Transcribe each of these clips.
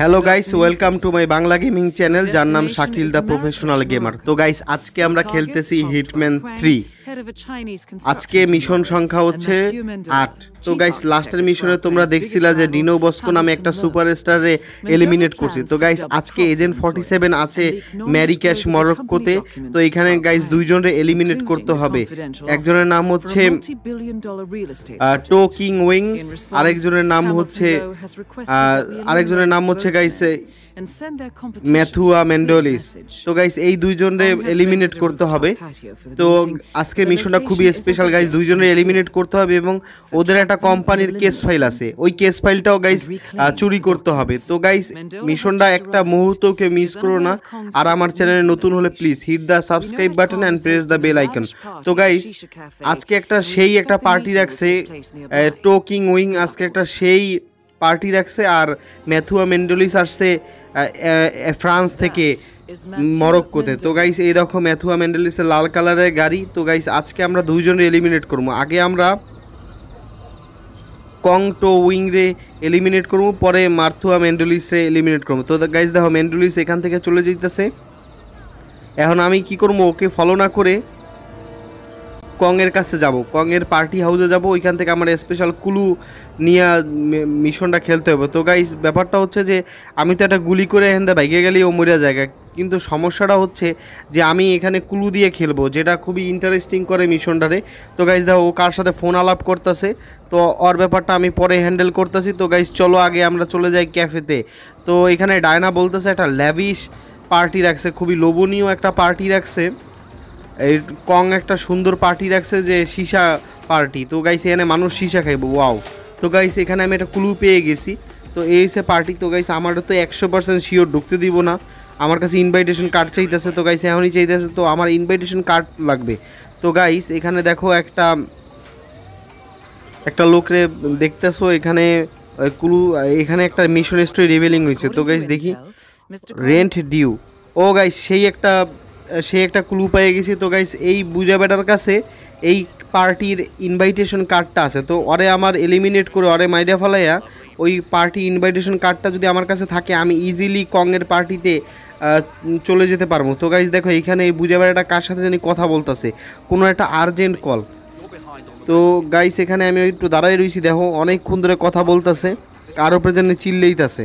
hello guys welcome to my Bangla gaming channel যার নাম Shakil the professional gamer তো guys আজকে আমরা খেলতেছি হিটম্যান থ্রি আজকে মিশন সংখ্যা হচ্ছে আট তো গাইস লাস্টের মিশনে তোমরা দেখছিলা যে ডিনো বস্কো নামে একটা সুপার স্টারে এলিমিনেট করছে তো গাইস আজকে এজেন্ট ফর্টি সেভেন আছে ম্যারি ক্যাশ মরক্কোতে তো এখানে গাইস দুইজনরে এলিমিনেট করতে হবে একজনের নাম হচ্ছে টো কিং উইং আরেকজনের নাম হচ্ছে আরেকজনের নাম হচ্ছে গাইস ম্যাথুয়া ম্যান্ডোলিস তো গাইস এই দুইজনরে এলিমিনেট করতে হবে তো আজকের মিশনটা খুবই স্পেশাল গাইজ দুইজনের এলিমিনেট করতে হবে এবং ওদের একটা কোম্পানির কেস ফাইল আছে ওই কেস ফাইলটাও গাইজ চুরি করতে হবে তো গাইজ মিশনটা একটা মুহূর্ত কেউ মিস করো না আর আমার চ্যানেলে নতুন হলে please hit the subscribe button and press the bell icon তো গাইজ আজকে একটা সেই একটা পার্টি রাখছে টোকিং উইং আজকে একটা সেই পার্টি রাখছে আর ম্যাথুয়া মেন্ডলিস আসছে ফ্রান্স থেকে মরক্কোতে তো গাইস এই দেখো ম্যাথুয়া মেন্ডেলিসের লাল কালারের গাড়ি তো গাইস আজকে আমরা দুইজনে এলিমিনেট করবো আগে আমরা কং টো উইংরে এলিমিনেট করবো পরে মার্থুয়া মেন্ডুলিসে এলিমিনেট করবো তো গাইস দেখো মেন্ডোলিস এখান থেকে চলে যেতেছে এখন আমি কি করবো ওকে ফলো না করে কংয়ের কাছে যাব কংয়ের পার্টি হাউসে যাব ওইখান থেকে আমার স্পেশাল কুলু নিয়ে মিশনটা খেলতে হবে তো গাইস ব্যাপারটা হচ্ছে যে আমি তো একটা গুলি করে হেন্দা বাইকে গেলেই ও মরিয়া জায়গা কিন্তু সমস্যাটা হচ্ছে যে আমি এখানে কুলু দিয়ে খেলবো যেটা খুবই ইন্টারেস্টিং করে মিশনটারে তো গাইস দেখো ও কার সাথে ফোন আলাপ করতেছে তো ওর ব্যাপারটা আমি পরে হ্যান্ডেল করতেছি তো গাইস চলো আগে আমরা চলে যাই ক্যাফেতে তো এখানে ডায়না বলতেছে একটা ল্যাভিশ পার্টি রাখছে খুবই লোভনীয় একটা পার্টি রাখছে এই কং একটা সুন্দর পার্টি রাখছে যে সীসা পার্টি তো গাইস এখানে মানুষ সীসা খাইব ওয়াও তো গাইস এখানে আমি একটা ক্লু পেয়ে গেছি তো এই সে পার্টি তো গাইস আমারও তো একশো পার্সেন্ট শিওর ঢুকতে দিব না আমার কাছে ইনভাইটেশন কার্ড চাইতেছে তো গাইস এখনই চাইতেছে তো আমার ইনভাইটেশন কার্ড লাগবে তো গাইস এখানে দেখো একটা একটা লোকরে দেখতেছো এখানে ক্লু এখানে একটা মিশন স্টোরি রিভেলিং হয়েছে তো গাইস দেখি রেন্ট ডিউ ও গাইস সেই একটা সে একটা ক্লু পেয়ে গেছে তো গাইস এই বুঝা বেটার কাছে এই পার্টির ইনভাইটেশন কার্ডটা আছে তো ওরে আমার এলিমিনেট করে ওরে মাইডা ফালাইয়া ওই পার্টি ইনভাইটেশন কার্ডটা যদি আমার কাছে থাকে আমি ইজিলি কংয়ের পার্টিতে চলে যেতে পারবো তো গাইস দেখো এখানে এই বুঝা বেড়াটা কার সাথে জানি কথা বলতেছে কোনো একটা আর্জেন্ট কল তো গাইস এখানে আমি একটু দাঁড়াই রয়েছি দেখো অনেকক্ষণ ধরে কথা বলতেছে কার ওপরে জানি চিল্লেইতেছে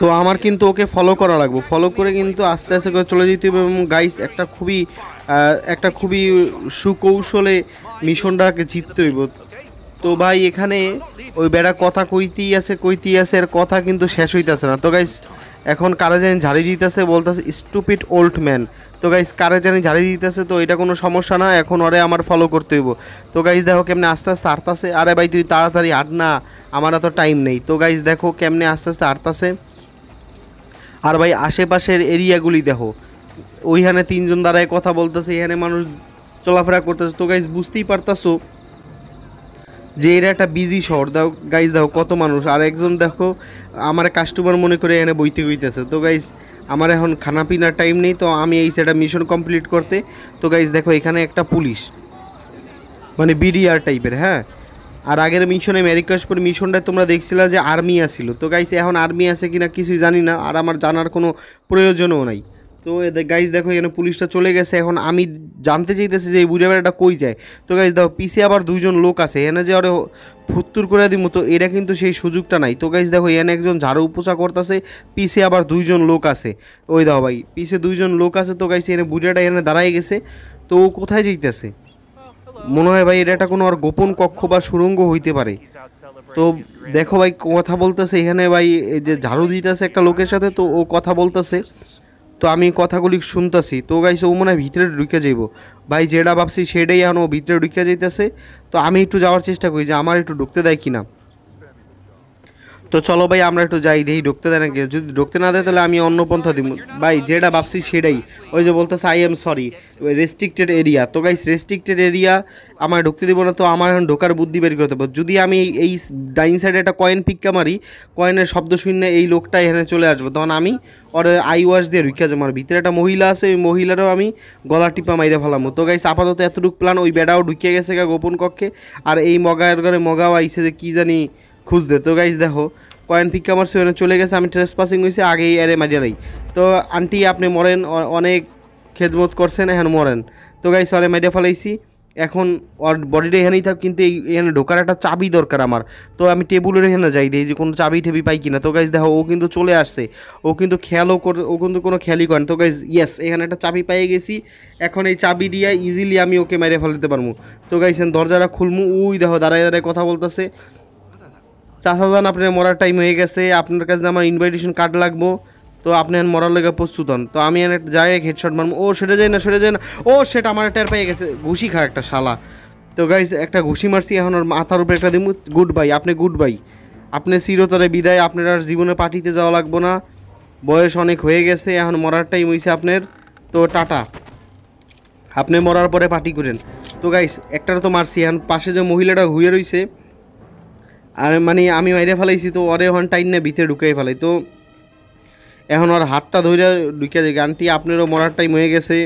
তো আমার কিন্তু ওকে ফলো করা লাগবে ফলো করে কিন্তু আস্তে আস্তে করে চলে যেতে হবে এবং গাইস একটা খুবই একটা খুবই সুকৌশলে মিশনটাকে জিততে হইব তো ভাই এখানে ওই বেড়া কথা কইতেই আছে কইতেই আছে এর কথা কিন্তু শেষ হইতেছে না তো গাইস এখন কারা জানি ঝাড়ি দিতেছে বলতেছে স্টুপিড ওল্ড ম্যান তো গাইস কারা জানি ঝাড়ি দিতেছে তো এটা কোনো সমস্যা না এখন ওরে আমার ফলো করতে হইব তো গাইস দেখো কেমনে আস্তে আস্তে হাঁটতাছে আরে ভাই তুই তাড়াতাড়ি আট না আমার এত টাইম নেই তো গাইস দেখো কেমনে আস্তে আস্তে হাঁটতাছে আর ভাই আশেপাশের এরিয়াগুলি দেখো ওইখানে তিনজন দাঁড়ায় কথা বলতেছে এখানে মানুষ চলাফেরা করতেছে তো গাইজ বুঝতেই পারতাছো যে এরা একটা বিজি শহর দেখো গাইজ দেখো কত মানুষ আর একজন দেখো আমার কাস্টমার মনে করে এখানে বইতে বইতেছে তো গাইজ আমার এখন খানা পিনার টাইম নেই তো আমি এই সেটা মিশন কমপ্লিট করতে তো গাইজ দেখো এখানে একটা পুলিশ মানে বিডিআর টাইপের হ্যাঁ আর আগের মিশনে মেরিকাশপুর মিশনটায় তোমরা দেখছিলা যে আর্মি আসিল তো গাইস এখন আর্মি আছে কিনা কিছুই জানি না আর আমার জানার কোনো প্রয়োজনও নাই তো গাইজ দেখো এখানে পুলিশটা চলে গেছে এখন আমি জানতে চাইতেছি যে এই বুঝে বেড়াটা কই যায় তো গাইজ দেখো পিছিয়ে আবার দুজন লোক আছে এনে যে আরে ফুত্তুর করে দিব তো এরা কিন্তু সেই সুযোগটা নাই তো গাইজ দেখো এখানে একজন ঝাড়ু পোষা করতেছে পিছিয়ে আবার দুইজন লোক আছে ওই দাও ভাই পিছে দুইজন লোক আছে তো গাইছে এনে বুঝেটা এখানে দাঁড়াই গেছে তো ও কোথায় যেতেছে মনে হয় ভাই এটা কোনো আর গোপন কক্ষ বা সুরঙ্গ হইতে পারে তো দেখো ভাই কথা বলতেছে এখানে ভাই যে ঝাড়ু দিতেছে একটা লোকের সাথে তো ও কথা বলতেছে তো আমি কথাগুলি শুনতেছি তো গাইস ও মনে হয় ভিতরে ঢুকে যাইব ভাই যেটা ভাবছি সেটাই এখন ও ভিতরে ঢুকে যাইতেছে তো আমি একটু যাওয়ার চেষ্টা করি যে আমার একটু ঢুকতে দেয় কিনা তো চলো ভাই আমরা একটু যাই দেখি ঢুকতে দেয় নাকি যদি ঢুকতে না দেয় তাহলে আমি অন্য পন্থা দিব ভাই যেটা ভাবছি সেটাই ওই যে বলতেছে I am sorry restricted area তো গাইস রেস্ট্রিক্টেড এরিয়া আমার ঢুকতে দিব না তো আমার এখন ঢোকার বুদ্ধি বের করতে পারবো যদি আমি এই ডাইন সাইডে একটা কয়েন পিক্কা মারি কয়েনের শব্দ শূন্য এই লোকটা এখানে চলে আসবো তখন আমি ওর আই ওয়াশ দিয়ে রুখে যাবো আমার ভিতরে একটা মহিলা আছে ওই মহিলারও আমি গলা টিপা মাইরে ফেলামো তো গাইস আপাতত এতটুকু প্ল্যান ওই বেড়াও ঢুকিয়ে গেছে গা গোপন কক্ষে আর এই মগায়ের ঘরে মগাও আইসে যে কী জানি খুঁজতে তো গাইজ দেখো কয়েন পিক আমার সেখানে চলে গেছে আমি ট্রেস পাসিং হয়েছি আগেই এরে মারিয়ারাই তো আন্টি আপনি মরেন অনেক খেদমত করছেন এখন মরেন তো গাইজ অরে মারিয়া ফেলাইছি এখন ওর বডিটা এখানেই থাক কিন্তু এই এখানে ঢোকার একটা চাবি দরকার আমার তো আমি টেবুলের এখানে যাই দিই যে কোনো চাবি টেবি পাই কিনা তো গাইজ দেখো ও কিন্তু চলে আসছে ও কিন্তু খেয়ালও কর ও কিন্তু কোনো খেয়ালই করেন তো গাইজ ইয়েস এখানে একটা চাবি পাই গেছি এখন এই চাবি দিয়ে ইজিলি আমি ওকে মেরে ফেলতে পারবো তো গাইজ দরজাটা খুলমু ওই দেখো দাঁড়ায় দাঁড়ায় কথা বলতেছে চাষা যান আপনার মরার টাইম হয়ে গেছে আপনার কাছে আমার ইনভাইটেশন কার্ড লাগবো তো আপনি এখন মরার লেগে প্রস্তুত হন তো আমি একটা যাই এক হেডশট মারবো ও সেটা যাই না সেটা যাই না ও সেটা আমার টের পেয়ে গেছে ঘুষি খা একটা শালা তো গাইজ একটা ঘুষি মারছি এখন ওর মাথার উপরে একটা দিব গুড বাই আপনি গুড বাই আপনি চিরতরে বিদায় আপনার আর জীবনে পার্টিতে যাওয়া লাগবো না বয়স অনেক হয়ে গেছে এখন মরার টাইম হয়েছে আপনার তো টাটা আপনি মরার পরে পার্টি করেন তো গাইস একটার তো মারছি এখন পাশে যে মহিলাটা ঘুরে রয়েছে আর মানে আমি মাইরে ফেলাইছি তো ওরে হন টাইম না ভিতরে ঢুকাই ফেলাই তো এখন ওর হাতটা ধরে ঢুকে যায় গানটি আপনারও মরার টাইম হয়ে গেছে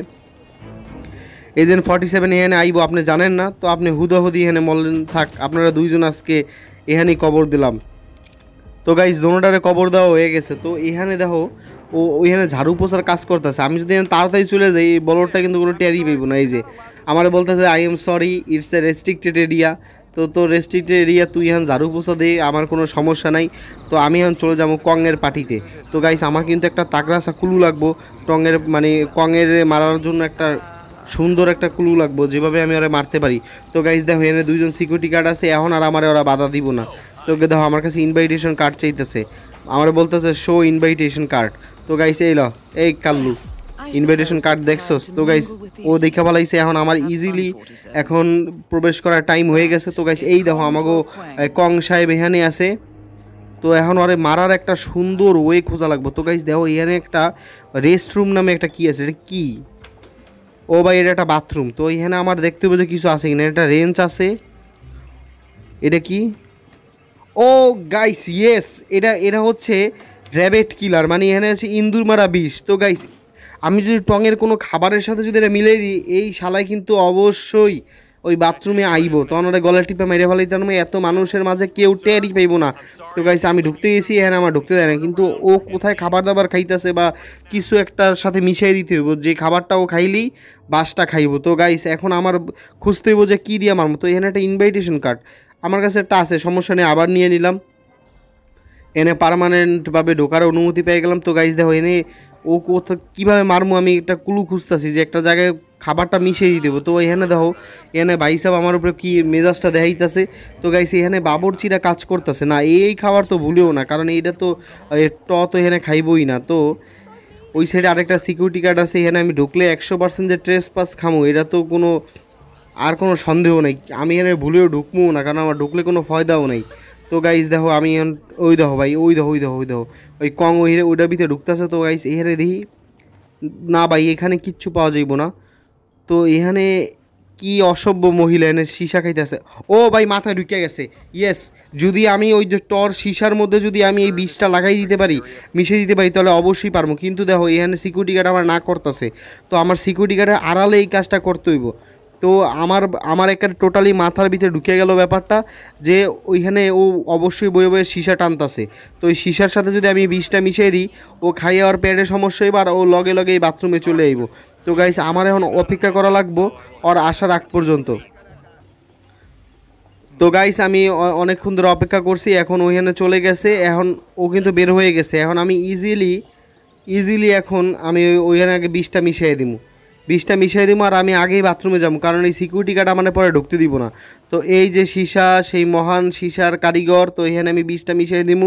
এজেন্ট ফর্টি সেভেন এখানে আইব আপনি জানেন না তো আপনি হুদাহুদি এখানে মরলেন থাক আপনারা দুইজন আজকে এখানেই কবর দিলাম তো গাইজ দোনোটারে কবর দেওয়া হয়ে গেছে তো এখানে দেখো ও ওইখানে ঝাড়ু পোষার কাজ করতেছে আমি যদি তাড়াতাড়ি চলে যাই এই বলরটা কিন্তু কোনো টেরি পাইব না এই যে আমার বলতেছে I am sorry it's a restricted area তো তো রেস্ট্রিক্টেড এরিয়া তুই হ্যান ঝাড়ু পোসা দে আমার কোনো সমস্যা নাই তো আমি এখন চলে যাবো কংয়ের পার্টিতে তো গাইস আমার কিন্তু একটা তাকড়া কুলু লাগবো টংয়ের মানে কংয়ের মারার জন্য একটা সুন্দর একটা কুলু লাগবো যেভাবে আমি ওরা মারতে পারি তো গাইস দেখো এনে দুইজন সিকিউরিটি গার্ড আছে এখন আর আমার ওরা বাধা দিব না তো দেখো আমার কাছে ইনভাইটেশন কার্ড চাইতেছে আমার বলতেছে শো ইনভাইটেশন কার্ড তো গাইস এই ল এই কাল্লু ইনভাইটেশন কার্ড দেখছো তো গাইস ও দেখা ভালাইছে এখন আমার ইজিলি এখন প্রবেশ করার টাইম হয়ে গেছে তো গাইস এই দেখো আমাকেও কং সাহেব এখানে আছে তো এখন আরে মারার একটা সুন্দর ওয়ে খোঁজা লাগবো তো গাইস দেখো এখানে একটা রেস্ট রুম নামে একটা কি আছে এটা কী ও ভাই এটা একটা বাথরুম তো এখানে আমার দেখতে হবে কিছু আছে কিনা একটা রেঞ্জ আছে এটা কি ও গাইস ইয়েস এটা এটা হচ্ছে র্যাবেট কিলার মানে এখানে আছে ইন্দুর মারা বিষ তো গাইস আমি যদি টঙের কোনো খাবারের সাথে যদি এটা মিলিয়ে দিই এই শালায় কিন্তু অবশ্যই ওই বাথরুমে আইব তখন ওটা গলা টিপে মেরে ফেলাই তার এত মানুষের মাঝে কেউ টেরই পাইব না তো গাইছে আমি ঢুকতে গেছি হ্যাঁ আমার ঢুকতে দেয় না কিন্তু ও কোথায় খাবার দাবার খাইতেছে বা কিছু একটার সাথে মিশাই দিতে হইব যে খাবারটা ও খাইলেই বাসটা খাইব তো গাইস এখন আমার খুঁজতে হইব যে কী দিয়ে আমার মতো এখানে একটা ইনভাইটেশন কার্ড আমার কাছে একটা আছে সমস্যা নেই আবার নিয়ে নিলাম এনে পারমানেন্টভাবে ঢোকার অনুমতি পেয়ে গেলাম তো গাইজ দেখো এনে ও কোথা কীভাবে মারমো আমি একটা কুলু খুঁজতেছি যে একটা জায়গায় খাবারটা মিশিয়ে দিয়ে দেবো তো এখানে দেখো এখানে ভাই সাহেব আমার উপরে কী মেজাজটা দেখাইতেছে তো গাইছে এখানে বাবরচিরা কাজ করতেছে না এই খাবার তো ভুলেও না কারণ এইটা তো ট তো এখানে খাইবই না তো ওই সাইডে আরেকটা সিকিউরিটি গার্ড আছে এখানে আমি ঢুকলে একশো পার্সেন্ট যে ট্রেস পাস খামো এটা তো কোনো আর কোনো সন্দেহ নেই আমি এখানে ভুলেও ঢুকবো না কারণ আমার ঢুকলে কোনো ফয়দাও নেই তো গাইস দেখো আমি ওই দেখো ভাই ওই দেখো ওই দেখো ওই দেখো ওই কং ওই হেরে ওইটার ভিতরে ঢুকতেছে তো গাইস এই হেরে দেখি না ভাই এখানে কিচ্ছু পাওয়া যাইব না তো এখানে কি অসভ্য মহিলা এনে সীসা খাইতেছে ও ভাই মাথায় ঢুকে গেছে ইয়েস যদি আমি ওই যে টর সীসার মধ্যে যদি আমি এই বিষটা লাগাই দিতে পারি মিশে দিতে পারি তাহলে অবশ্যই পারবো কিন্তু দেখো এখানে সিকিউরিটি গার্ড আমার না করতেছে তো আমার সিকিউরিটি গার্ডের আড়ালে এই কাজটা করতে হইব তো আমার আমার একটা টোটালি মাথার ভিতরে ঢুকে গেল ব্যাপারটা যে ওইখানে ও অবশ্যই বয়ে বয়ে সীসা টানতাছে তো ওই সীসার সাথে যদি আমি বিষটা মিশিয়ে দিই ও খাইয়ে আর পেটের সমস্যা এবার ও লগে লগে এই বাথরুমে চলে আইব তো গাইস আমার এখন অপেক্ষা করা লাগবো আর আসার আগ পর্যন্ত তো গাইস আমি অনেকক্ষণ ধরে অপেক্ষা করছি এখন ওইখানে চলে গেছে এখন ও কিন্তু বের হয়ে গেছে এখন আমি ইজিলি ইজিলি এখন আমি ওইখানে আগে বিষটা মিশিয়ে দিব বিষটা মিশিয়ে দিব আর আমি আগেই বাথরুমে যাবো কারণ এই সিকিউরিটি গার্ড আমার পরে ঢুকতে দিব না তো এই যে সীসা সেই মহান সীসার কারিগর তো এখানে আমি বিষটা মিশিয়ে দিব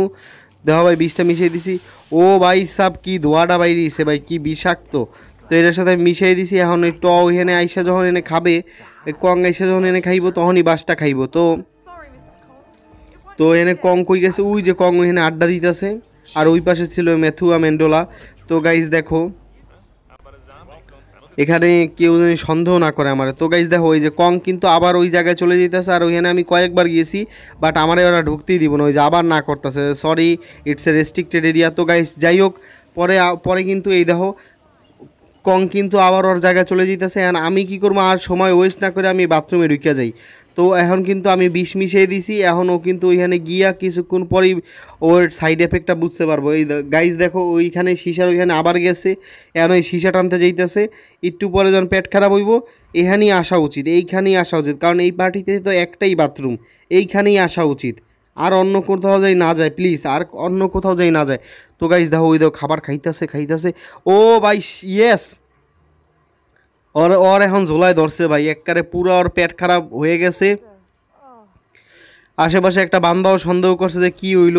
দেহ ভাই বিষটা মিশিয়ে দিছি ও ভাই সাব কি ধোয়াটা ভাই দিছে ভাই কি বিষাক্ত তো এটার সাথে আমি মিশিয়ে দিছি এখন ওই ট এখানে আইসা যখন এনে খাবে কং আইসা যখন এনে খাইব তখনই বাসটা খাইব তো তো এনে কং কই গেছে ওই যে কং ওইখানে আড্ডা দিতেছে আর ওই পাশে ছিল মেথুয়া মেন্ডোলা তো গাইজ দেখো এখানে কেউ যেন সন্দেহ না করে আমার তো গাইজ দেখো ওই যে কং কিন্তু আবার ওই জায়গায় চলে যেতেছে আর ওইখানে আমি কয়েকবার গিয়েছি বাট আমার ওরা ঢুকতেই দিব না ওই যে আবার না করতেছে sorry it's a restricted area তো গাইজ যাই হোক পরে পরে কিন্তু এই দেখো কং কিন্তু আবার ওর জায়গায় চলে যেতেছে আর আমি কি করবো আর সময় ওয়েস্ট না করে আমি বাথরুমে ঢুকিয়া যাই তো এখন কিন্তু আমি বিষ মিশিয়ে দিছি এখন ও কিন্তু ওইখানে গিয়া কিছুক্ষণ পরেই ওর সাইড এফেক্টটা বুঝতে পারবো এই গাইজ দেখো ওইখানে সিসার ওইখানে আবার গেছে এখন ওই সিসা টানতে যাইতেছে একটু পরে যখন পেট খারাপ হইব এখানেই আসা উচিত এইখানেই আসা উচিত কারণ এই পার্টিতে তো একটাই বাথরুম এইখানেই আসা উচিত আর অন্য কোথাও যাই না যায় প্লিজ আর অন্য কোথাও যাই না যায় তো গাইজ দেখো ওই দেখো খাবার খাইতেছে খাইতেছে ও বাইশ ইয়েস ওর ওর এখন ঝোলায় ধরছে ভাই এককারে পুরো ওর পেট খারাপ হয়ে গেছে আশেপাশে একটা বান্দাও সন্দেহ করছে যে কি হইল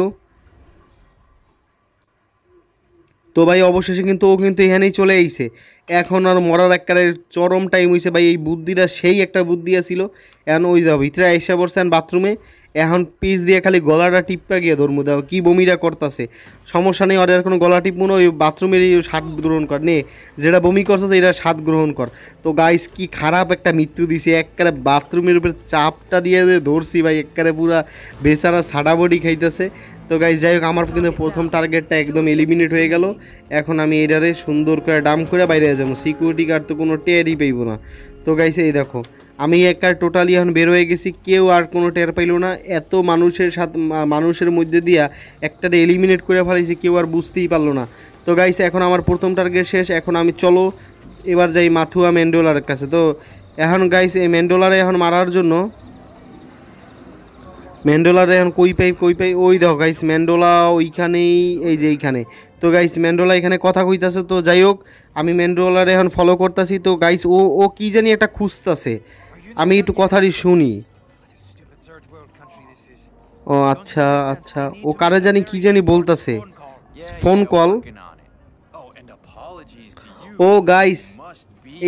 তো ভাই অবশেষে কিন্তু ও কিন্তু এখানেই চলে আইছে এখন আর মরার এককারে চরম টাইম হইছে ভাই এই বুদ্ধিটা সেই একটা বুদ্ধি আছিল এখন ওই যা ভিতরে আইসা পড়ছে বাথরুমে এখন পিস দিয়ে খালি গলাটা টিপা গিয়ে ধর্মু দাও কি বমিরা করতেছে সমস্যা নেই আর কোনো গলা টিপ মনে ওই বাথরুমেরই স্বাদ গ্রহণ কর নে যেটা বমি করতেছে এটা স্বাদ গ্রহণ কর তো গাইস কি খারাপ একটা মৃত্যু দিছে এককারে বাথরুমের উপরে চাপটা দিয়ে ধরছি ভাই এককারে পুরা বেচারা সাডাবডি খাইতেছে তো গাইস যাই হোক আমার কিন্তু প্রথম টার্গেটটা একদম এলিমিনেট হয়ে গেল এখন আমি এটারে সুন্দর করে ডাম করে বাইরে যাবো সিকিউরিটি গার্ড তো কোনো টেরই পাইব না তো গাইস এই দেখো আমি একা টোটালি এখন বের হয়ে গেছি কেউ আর কোনো টের পাইল না এত মানুষের সাথে মানুষের মধ্যে দিয়া একটা এলিমিনেট করে ফেলেছি কেউ আর বুঝতেই পারলো না তো গাইস এখন আমার প্রথম টার্গেট শেষ এখন আমি চলো এবার যাই মাথুয়া ম্যান্ডোলার কাছে তো এখন গাইস এই ম্যান্ডোলারে এখন মারার জন্য ম্যান্ডোলার এখন কই পাই কই পাই ওই দেখো গাইস ম্যান্ডোলা ওইখানেই এই যে এইখানে তো গাইস ম্যান্ডোলা এখানে কথা কইতাছে তো যাই হোক আমি ম্যান্ডোলার এখন ফলো করতেছি তো গাইস ও ও কী জানি একটা খুঁজতাছে আমি একটু কথাটি শুনি ও আচ্ছা আচ্ছা ও কারে জানি কি জানি বলতাছে ফোন কল ও গাইস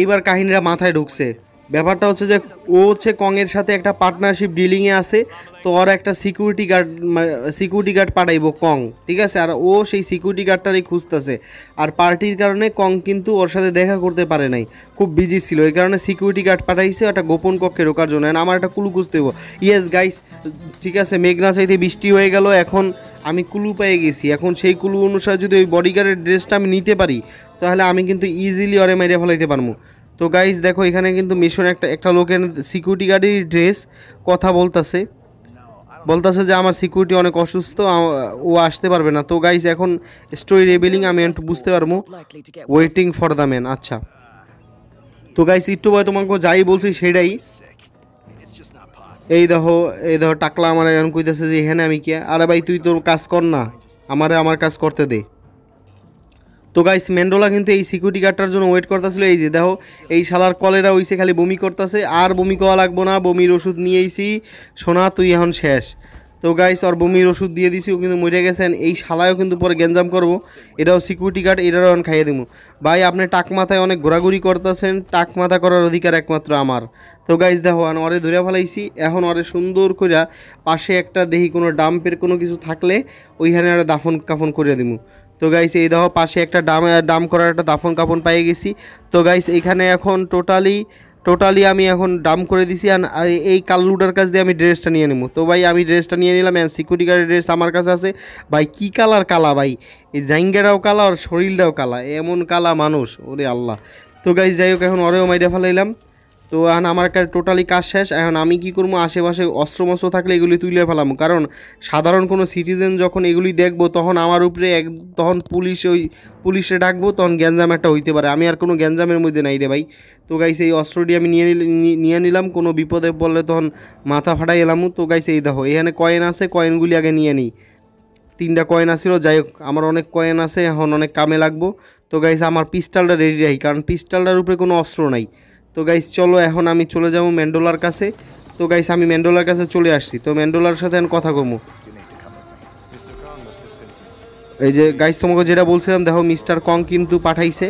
এইবার কাহিনীরা মাথায় ঢুকছে ব্যাপারটা হচ্ছে যে ও হচ্ছে কংয়ের সাথে একটা পার্টনারশিপ ডিলিংয়ে আছে তো ওর একটা সিকিউরিটি গার্ড সিকিউরিটি গার্ড পাঠাইবো কং ঠিক আছে আর ও সেই সিকিউরিটি গার্ডটারই খুঁজতেছে আর পার্টির কারণে কং কিন্তু ওর সাথে দেখা করতে পারে নাই খুব বিজি ছিল এই কারণে সিকিউরিটি গার্ড পাঠাইছে একটা গোপন কক্ষে রোকার জন্য আমার একটা কুলু খুঁজতে হবো ইয়েস গাইস ঠিক আছে মেঘনা চাইতে বৃষ্টি হয়ে গেল এখন আমি কুলু পেয়ে গেছি এখন সেই কুলু অনুসারে যদি ওই বডিগার্ডের ড্রেসটা আমি নিতে পারি তাহলে আমি কিন্তু ইজিলি ওরে মেরে ফেলাইতে পারবো তো গাইস দেখো এখানে কিন্তু মিশন একটা একটা লোকের সিকিউরিটি গার্ডের ড্রেস কথা বলতেছে বলতেছে যে আমার সিকিউরিটি অনেক অসুস্থ ও আসতে পারবে না তো গাইস এখন স্টোরি রেবিলিং আমি একটু বুঝতে পারবো ওয়েটিং ফর দ্য ম্যান আচ্ছা তো গাইস একটু ভাই তোমাকে যাই বলছি সেটাই এই দেখো এই দেখো টাকলা আমার এখন কইতেছে যে এখানে আমি কে আরে ভাই তুই তোর কাজ কর না আমারে আমার কাজ করতে দে তো গাইস ম্যান্ডোলা কিন্তু এই সিকিউরিটি গার্ডটার জন্য ওয়েট করতেছিল এই যে দেখো এই শালার কলেরা ওইসে খালি বমি করতেছে আর বমি করা লাগবো না বমির ওষুধ এসেছি সোনা তুই এখন শেষ তো গাইস ওর বমির ওষুধ দিয়ে দিছি ও কিন্তু মরে গেছেন এই শালায়ও কিন্তু পরে গেঞ্জাম করব এটাও সিকিউরিটি গার্ড এটারও এখন খাইয়ে দেবো ভাই আপনি টাক মাথায় অনেক ঘোরাঘুরি করতেছেন টাক মাথা করার অধিকার একমাত্র আমার তো গাইস দেখো আমি ওরে ধরে ফেলাইছি এখন ওরে সুন্দর করে পাশে একটা দেখি কোনো ডাম্পের কোনো কিছু থাকলে ওইখানে আর দাফন কাফন করে দেবো তো গাইস এই দেখো পাশে একটা ডাম ডাম করার একটা দাফন কাপন পাই গেছি তো গাইস এখানে এখন টোটালি টোটালি আমি এখন ডাম করে দিছি আর এই কাল্লুটার কাছ দিয়ে আমি ড্রেসটা নিয়ে নেবো তো ভাই আমি ড্রেসটা নিয়ে নিলাম অ্যান্ড সিকিউরিটি গার্ডের ড্রেস আমার কাছে আছে ভাই কি কালার কালা ভাই এই জাইঙ্গাটাও কালা আর শরীরটাও কালা এমন কালা মানুষ ওরে আল্লাহ তো গাইস যাই হোক এখন অরেও মাইডা ফেলাইলাম তো এখন আমার একটা টোটালি কাজ শেষ এখন আমি কি করবো আশেপাশে অস্ত্রমস্ত্র থাকলে এগুলি তুলে ফেলাম কারণ সাধারণ কোনো সিটিজেন যখন এগুলি দেখবো তখন আমার উপরে এক তখন পুলিশ ওই পুলিশে ডাকবো তখন গ্যাঞ্জাম একটা হইতে পারে আমি আর কোনো গ্যাঞ্জামের মধ্যে নাই রে ভাই তো গাইছে এই অস্ত্রটি আমি নিয়ে নিয়ে নিলাম কোনো বিপদে পড়লে তখন মাথা ফাটাই এলাম তো গাইছে এই দেখো এখানে কয়েন আছে কয়েনগুলি আগে নিয়ে নিই তিনটা কয়েন আসছিল যাই হোক আমার অনেক কয়েন আছে এখন অনেক কামে লাগবো তো গাইছে আমার পিস্টালটা রেডি রাখি কারণ পিস্টালটার উপরে কোনো অস্ত্র নাই তো গাইস চলো এখন আমি চলে যাবো ম্যান্ডোলার কাছে তো গাইস আমি ম্যান্ডোলার কাছে চলে আসছি তো ম্যান্ডোলার সাথে আমি কথা কমো এই যে গাইস তোমাকে যেটা বলছিলাম দেখো মিস্টার কং কিন্তু পাঠাইছে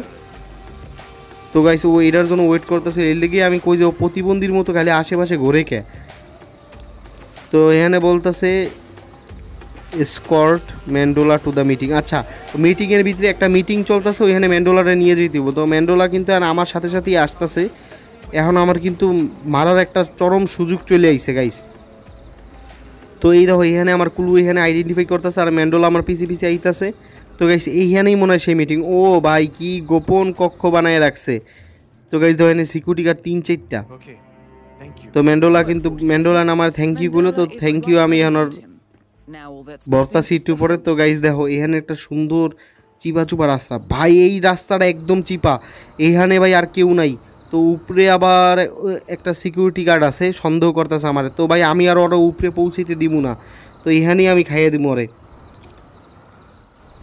তো গাইস ও এটার জন্য ওয়েট করতেছে এর লেগে আমি কই যে ও প্রতিবন্ধীর মতো খালি আশেপাশে ঘোরে কে তো এখানে বলতেছে escort Mandola to the meeting আচ্ছা মিটিংয়ের ভিতরে একটা মিটিং চলতেছে ওইখানে ম্যান্ডোলাটা নিয়ে যেতে তো ম্যান্ডোলা কিন্তু আর আমার সাথে সাথেই আসতেছে এখন আমার কিন্তু মারার একটা চরম সুযোগ চলে আইছে গাইস তো এই দেখো এইখানে আমার কুলু এইখানে আইডেন্টিফাই করতেছে আর ম্যান্ডোল আমার পিসি পিসি আইতাছে তো গাইস এইখানেই মনে হয় সেই মিটিং ও ভাই কি গোপন কক্ষ বানায় রাখছে তো গাইস দেখো এখানে সিকিউরিটি গার্ড তিন চারটা তো ম্যান্ডোলা কিন্তু ম্যান্ডোলা আমার থ্যাংক ইউগুলো তো থ্যাংক ইউ আমি এখানোর বর্তা সিট উপরে তো গাইস দেখো এখানে একটা সুন্দর চিপা চুপা রাস্তা ভাই এই রাস্তাটা একদম চিপা এইখানে ভাই আর কেউ নাই তো উপরে আবার একটা সিকিউরিটি গার্ড আছে সন্দেহ করতেছে আমার তো ভাই আমি আর ওরা উপরে পৌঁছাইতে দিব না তো এখানেই আমি খাইয়ে দিব ওরে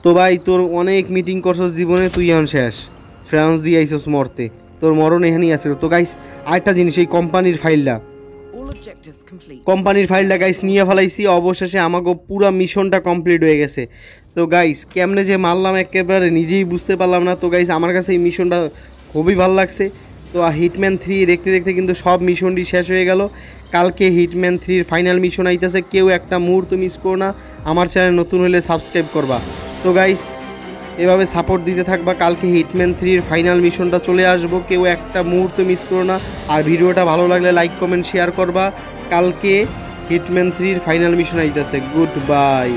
তো ভাই তোর অনেক মিটিং করছস জীবনে তুই এখন শেষ ফ্রান্স দিয়ে আইসস মরতে তোর মরণ এখানেই আছে তো গাইস আরেকটা জিনিস এই কোম্পানির ফাইলটা কোম্পানির ফাইলটা গাইস নিয়ে ফেলাইছি অবশেষে আমাকে পুরো মিশনটা কমপ্লিট হয়ে গেছে তো গাইস কেমনে যে মারলাম একেবারে নিজেই বুঝতে পারলাম না তো গাইস আমার কাছে এই মিশনটা খুবই ভালো লাগছে তো হিটম্যান থ্রি দেখতে দেখতে কিন্তু সব মিশনটি শেষ হয়ে গেল কালকে হিটম্যান থ্রির ফাইনাল মিশন আইতেছে কেউ একটা মুহূর্ত মিস করো না আমার চ্যানেল নতুন হলে সাবস্ক্রাইব করবা তো গাইস এভাবে সাপোর্ট দিতে থাকবা কালকে হিটম্যান থ্রির ফাইনাল মিশনটা চলে আসবো কেউ একটা মুহূর্ত মিস করো না আর ভিডিওটা ভালো লাগলে লাইক কমেন্ট শেয়ার করবা কালকে হিটম্যান থ্রির ফাইনাল মিশন আইতেছে গুড বাই